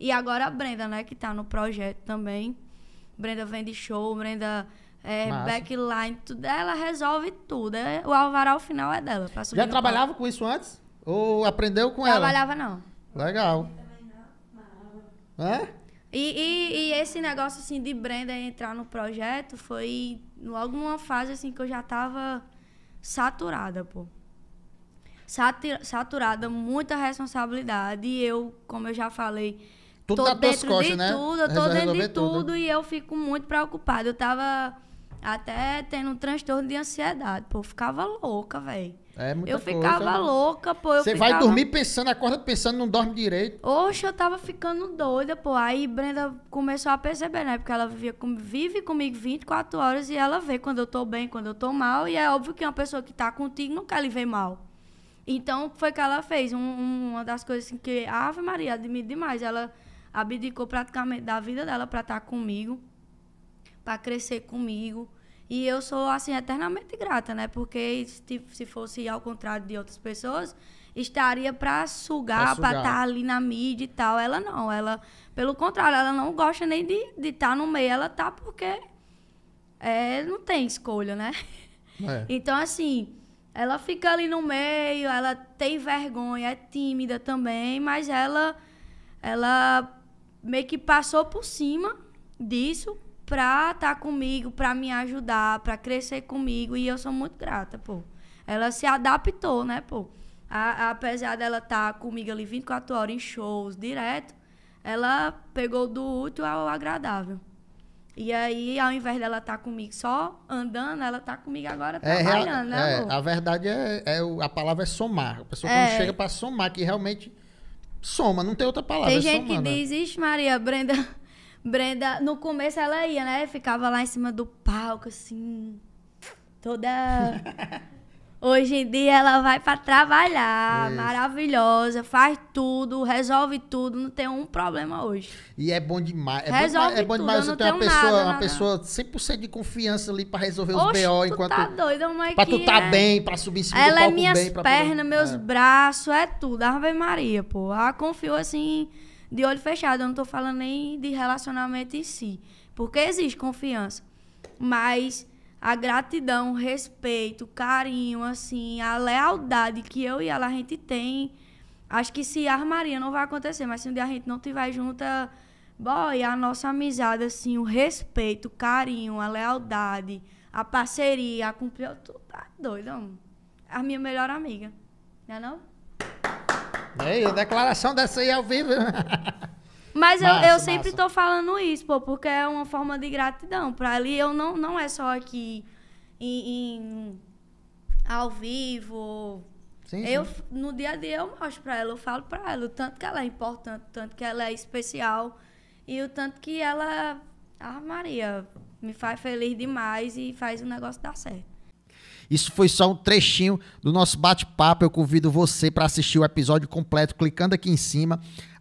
E agora a Brenda, né, que tá no projeto também. Brenda vende show, Brenda é, backline, tudo. Ela resolve tudo. É, o alvará ao final é dela. Tá já trabalhava palco. com isso antes? Ou aprendeu com trabalhava, ela? Trabalhava, não. Legal. É? E, e, e, esse negócio assim de Brenda entrar no projeto foi logo numa fase assim que eu já tava saturada, pô. Satir, saturada, muita responsabilidade. E eu, como eu já falei, tudo tô dentro costas, de né? tudo, eu tô Resolver dentro de tudo, tudo, e eu fico muito preocupada. Eu tava até tendo um transtorno de ansiedade, pô, eu ficava louca, velho. É eu ficava coisa. louca, pô. Você ficava... vai dormir pensando, acorda pensando, não dorme direito. Oxe, eu tava ficando doida, pô. Aí Brenda começou a perceber, né? Porque ela vivia com... vive comigo 24 horas e ela vê quando eu tô bem, quando eu tô mal. E é óbvio que uma pessoa que tá contigo não quer lhe ver mal. Então foi o que ela fez. Um, um, uma das coisas assim, que. Ave Maria, admiro demais. Ela abdicou praticamente da vida dela para estar tá comigo, para crescer comigo. E eu sou, assim, eternamente grata, né? Porque se fosse ao contrário de outras pessoas, estaria para sugar, para estar tá ali na mídia e tal. Ela não, ela, pelo contrário, ela não gosta nem de estar tá no meio, ela tá porque é, não tem escolha, né? É. Então, assim, ela fica ali no meio, ela tem vergonha, é tímida também, mas ela, ela meio que passou por cima disso pra estar tá comigo, pra me ajudar, pra crescer comigo. E eu sou muito grata, pô. Ela se adaptou, né, pô? A, a, apesar dela estar tá comigo ali 24 horas em shows, direto, ela pegou do útil ao agradável. E aí, ao invés dela estar tá comigo só andando, ela tá comigo agora é, trabalhando, né, é, amor? É, a verdade é, é, a palavra é somar. A pessoa é. quando chega para somar, que realmente soma, não tem outra palavra. Tem é gente é que né? diz, ixi, Maria, Brenda. Brenda, no começo ela ia, né? Ficava lá em cima do palco, assim. Toda. Hoje em dia ela vai para trabalhar, maravilhosa, faz tudo, resolve tudo, não tem um problema hoje. E é bom demais. É resolve bom, é bom tudo, demais você ter uma pessoa, nada, uma nada. pessoa 100% de confiança ali para resolver os BO tu tá doida, mãe, é Pra tu tá é... bem, para subir em cima ela do é palco é minhas pernas, meus é. braços, é tudo. Ave Maria, pô. Ela confiou assim de olho fechado, eu não tô falando nem de relacionamento em si, porque existe confiança. Mas a gratidão, o respeito, o carinho, assim, a lealdade que eu e ela a gente tem. Acho que se armaria não vai acontecer, mas se um dia a gente não tiver junta, boy, a nossa amizade, assim, o respeito, o carinho, a lealdade, a parceria, a cumprir, tu tá doido, amor. A minha melhor amiga, não é não? E aí, declaração dessa aí é ao vivo. Mas massa, eu, sempre massa. tô falando isso, pô, porque é uma forma de gratidão. Pra ali eu não, não é só aqui em, em ao vivo. Sim, eu, No dia a dia eu mostro pra ela, eu falo pra ela o tanto que ela é importante, o tanto que ela é especial e o tanto que ela. Ah, Maria, me faz feliz demais e faz o negócio dar certo. Isso foi só um trechinho do nosso bate-papo. Eu convido você para assistir o episódio completo clicando aqui em cima.